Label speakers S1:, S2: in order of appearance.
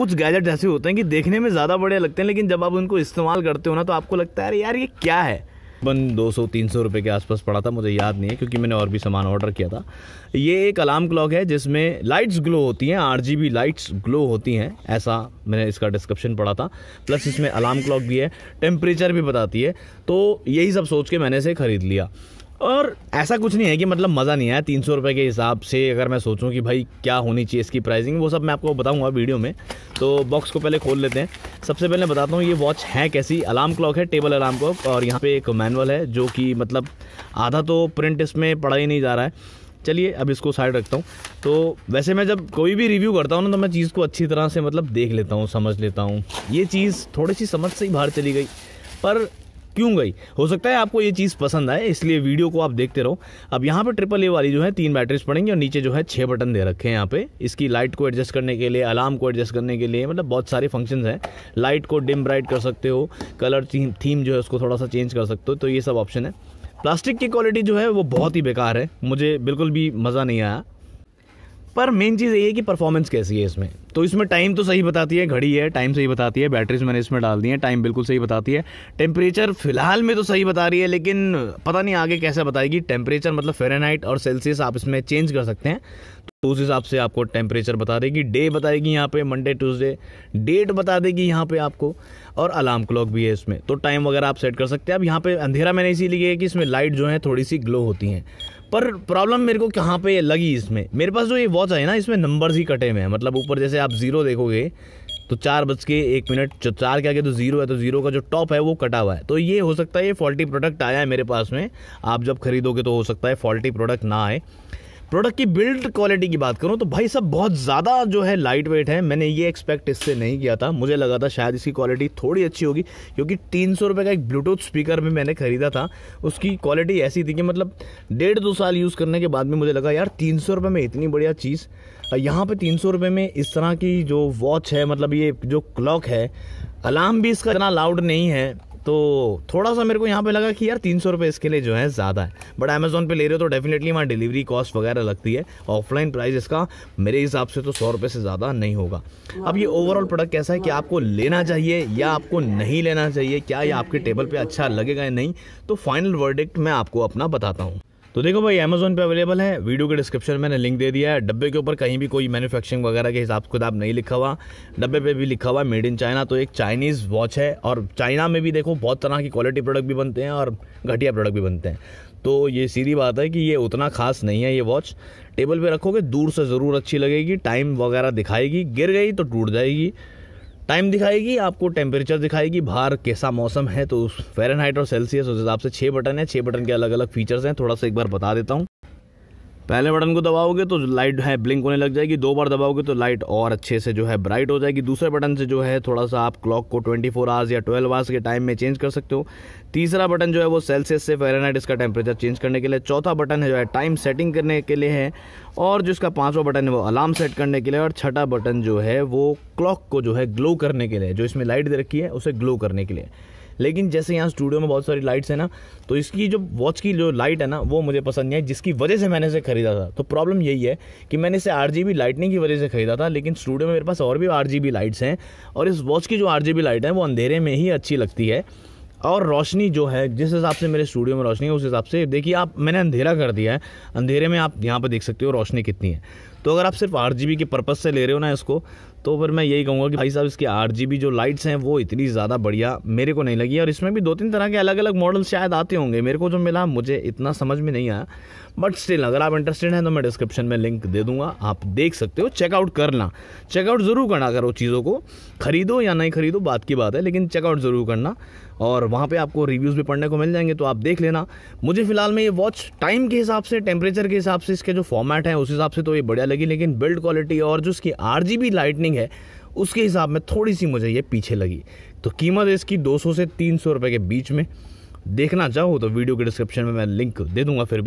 S1: कुछ गैजेट ऐसे होते हैं कि देखने में ज़्यादा बड़े लगते हैं लेकिन जब आप उनको इस्तेमाल करते हो ना तो आपको लगता है यार ये क्या है बन दो सौ तीन सौ रुपये के आसपास पड़ा था मुझे याद नहीं है क्योंकि मैंने और भी सामान ऑर्डर किया था ये एक अलार्म क्लॉक है जिसमें लाइट्स ग्लो होती हैं आर लाइट्स ग्लो होती हैं ऐसा मैंने इसका डिस्क्रिप्शन पढ़ा था प्लस इसमें अलार्म क्लॉक भी है टेम्परेचर भी बताती है तो यही सब सोच के मैंने इसे ख़रीद लिया और ऐसा कुछ नहीं है कि मतलब मज़ा नहीं आया तीन सौ रुपये के हिसाब से अगर मैं सोचूं कि भाई क्या होनी चाहिए इसकी प्राइसिंग वो सब मैं आपको बताऊंगा वीडियो में तो बॉक्स को पहले खोल लेते हैं सबसे पहले बताता हूँ ये वॉच है कैसी अलार्म क्लॉक है टेबल अलार्म क्लॉक और यहाँ पे एक मैनुअल है जो कि मतलब आधा तो प्रिंट इसमें पढ़ा ही नहीं जा रहा है चलिए अब इसको साइड रखता हूँ तो वैसे मैं जब कोई भी रिव्यू करता हूँ ना तो मैं चीज़ को अच्छी तरह से मतलब देख लेता हूँ समझ लेता हूँ ये चीज़ थोड़ी सी समझ से ही बाहर चली गई पर क्यों गई हो सकता है आपको ये चीज़ पसंद आए इसलिए वीडियो को आप देखते रहो अब यहाँ पे ट्रिपल ए वाली जो है तीन बैटरीज पड़ेंगी और नीचे जो है छह बटन दे रखे हैं यहाँ पे इसकी लाइट को एडजस्ट करने के लिए अलार्म को एडजस्ट करने के लिए मतलब बहुत सारे फंक्शन है लाइट को डिम ब्राइट कर सकते हो कलर थीम जो है उसको थोड़ा सा चेंज कर सकते हो तो ये सब ऑप्शन है प्लास्टिक की क्वालिटी जो है वो बहुत ही बेकार है मुझे बिल्कुल भी मज़ा नहीं आया पर मेन चीज़ ये है कि परफॉर्मेंस कैसी है इसमें तो इसमें टाइम तो सही बताती है घड़ी है टाइम सही बताती है बैटरीज मैंने इसमें डाल दी है टाइम बिल्कुल सही बताती है टेम्परेचर फिलहाल में तो सही बता रही है लेकिन पता नहीं आगे कैसे बताएगी टेम्परेचर मतलब फेरेनाइट और सेल्सियस आप इसमें चेंज कर सकते हैं तो उस हिसाब से आपको टेम्परेचर बता देगी डे बताएगी यहाँ पे मंडे ट्यूसडे डेट बता देगी यहाँ पे आपको और अलार्म क्लॉक भी है इसमें तो टाइम वगैरह आप सेट कर सकते हैं अब यहाँ पे अंधेरा मैंने इसीलिए है कि इसमें लाइट जो है थोड़ी सी ग्लो होती हैं पर प्रॉब्लम मेरे को कहाँ पे लगी इसमें मेरे पास जो ये वॉच है ना इसमें नंबर्स ही कटे हुए हैं मतलब ऊपर जैसे आप ज़ीरो देखोगे तो चार बज के एक मिनट जो चार के आगे तो ज़ीरो है तो ज़ीरो का जो टॉप है वो कटा हुआ है तो ये हो सकता है ये फॉल्टी प्रोडक्ट आया है मेरे पास में आप जब खरीदोगे तो हो सकता है फॉल्टी प्रोडक्ट ना आए प्रोडक्ट की बिल्ड क्वालिटी की बात करूँ तो भाई सब बहुत ज़्यादा जो है लाइट वेट है मैंने ये एक्सपेक्ट इससे नहीं किया था मुझे लगा था शायद इसकी क्वालिटी थोड़ी अच्छी होगी क्योंकि तीन सौ रुपये का एक ब्लूटूथ स्पीकर भी मैंने ख़रीदा था उसकी क्वालिटी ऐसी थी कि मतलब डेढ़ दो साल यूज़ करने के बाद में मुझे लगा यार तीन सौ रुपये में इतनी बढ़िया चीज़ यहाँ पर तीन सौ रुपये में इस तरह की जो वॉच है मतलब ये जो क्लॉक है अलार्म भी इसका इतना लाउड नहीं है तो थोड़ा सा मेरे को यहाँ पे लगा कि यार तीन सौ रुपये इसके लिए जो है ज़्यादा है बट अमेजोन पे ले रहे हो तो डेफिनेटली वहाँ डिलीवरी कॉस्ट वगैरह लगती है ऑफलाइन प्राइस इसका मेरे हिसाब से तो सौ रुपये से ज़्यादा नहीं होगा अब ये ओवरऑल प्रोडक्ट कैसा है कि आपको लेना चाहिए या आपको नहीं लेना चाहिए क्या ये आपके टेबल पर अच्छा लगेगा या नहीं तो फाइनल वर्डिक्ट मैं आपको अपना बताता हूँ तो देखो भाई अमेजोन पे अवेलेबल है वीडियो के डिस्क्रिप्शन में मैंने लिंक दे दिया है डब्बे के ऊपर कहीं भी कोई मैन्युफैक्चरिंग वगैरह के हिसाब किताब नहीं लिखा हुआ डब्बे पे भी लिखा हुआ मेड इन चाइना तो एक चाइनीज़ वॉच है और चाइना में भी देखो बहुत तरह की क्वालिटी प्रोडक्ट भी बनते हैं और घटिया प्रोडक्ट भी बनते हैं तो ये सीधी बात है कि ये उतना खास नहीं है ये वॉच टेबल पर रखोगे दूर से ज़रूर अच्छी लगेगी टाइम वगैरह दिखाएगी गिर गई तो टूट जाएगी टाइम दिखाएगी आपको टेम्परेचर दिखाएगी बाहर कैसा मौसम है तो फ़ारेनहाइट और सेल्सियस उस हिसाब से छः बटन है छः बटन के अलग अलग फीचर्स हैं थोड़ा सा एक बार बता देता हूँ पहले बटन को दबाओगे तो लाइट है ब्लिंक होने लग जाएगी दो बार दबाओगे तो लाइट और अच्छे से जो है ब्राइट हो जाएगी दूसरे बटन से जो है थोड़ा सा आप क्लॉक को 24 फोर आवर्स या 12 आवर्स के टाइम में चेंज कर सकते हो तीसरा बटन जो है वो सेल्सियस से फेरानाइट इसका टेम्परेचर चेंज करने के लिए चौथा बटन है जो है टाइम सेटिंग करने के लिए है और जिसका पाँचवा बटन है वो अलार्म सेट करने के लिए और छठा बटन जो है वो क्लॉक को जो है ग्लो करने के लिए जो इसमें लाइट दे रखी है उसे ग्लो करने के लिए लेकिन जैसे यहाँ स्टूडियो में बहुत सारी लाइट्स है ना तो इसकी जो वॉच की जो लाइट है ना वो मुझे पसंद नहीं है जिसकी वजह से मैंने इसे खरीदा था तो प्रॉब्लम यही है कि मैंने इसे आर जी लाइटनिंग की वजह से खरीदा था लेकिन स्टूडियो में मेरे पास और भी आर लाइट्स हैं और इस वॉच की जो आर लाइट है वो अंधेरे में ही अच्छी लगती है और रोशनी जो है जिस हिसाब से मेरे स्टूडियो में रोशनी है उस हिसाब से देखिए आप मैंने अंधेरा कर दिया है अंधेरे में आप यहाँ पर देख सकते हो रोशनी कितनी है तो अगर आप सिर्फ आठ के पर्पज़ से ले रहे हो ना इसको तो फिर मैं यही कहूँगा कि भाई साहब इसकी आठ जो लाइट्स हैं वो इतनी ज़्यादा बढ़िया मेरे को नहीं लगी और इसमें भी दो तीन तरह के अलग अलग मॉडल शायद आते होंगे मेरे को जो मिला मुझे इतना समझ में नहीं आया बट स्टिल अगर आप इंटरेस्टेड हैं तो मैं डिस्क्रिप्शन में लिंक दे दूंगा आप देख सकते हो चेकआउट करना चेकआउट ज़रूर करना करो चीज़ों को खरीदो या नहीं खरीदो बात की बात है लेकिन चेकआउट ज़रूर करना और वहाँ पे आपको रिव्यूज़ भी पढ़ने को मिल जाएंगे तो आप देख लेना मुझे फिलहाल में ये वॉच टाइम के हिसाब से टेम्परेचर के हिसाब से इसके जो फॉर्मेट है उस हिसाब से तो ये बढ़िया लगी लेकिन बिल्ड क्वालिटी और जो इसकी आर लाइटनिंग है उसके हिसाब में थोड़ी सी मुझे ये पीछे लगी तो कीमत है इसकी 200 से 300 रुपए के बीच में देखना चाहो तो वीडियो के डिस्क्रिप्शन में मैं लिंक दे दूंगा फिर भी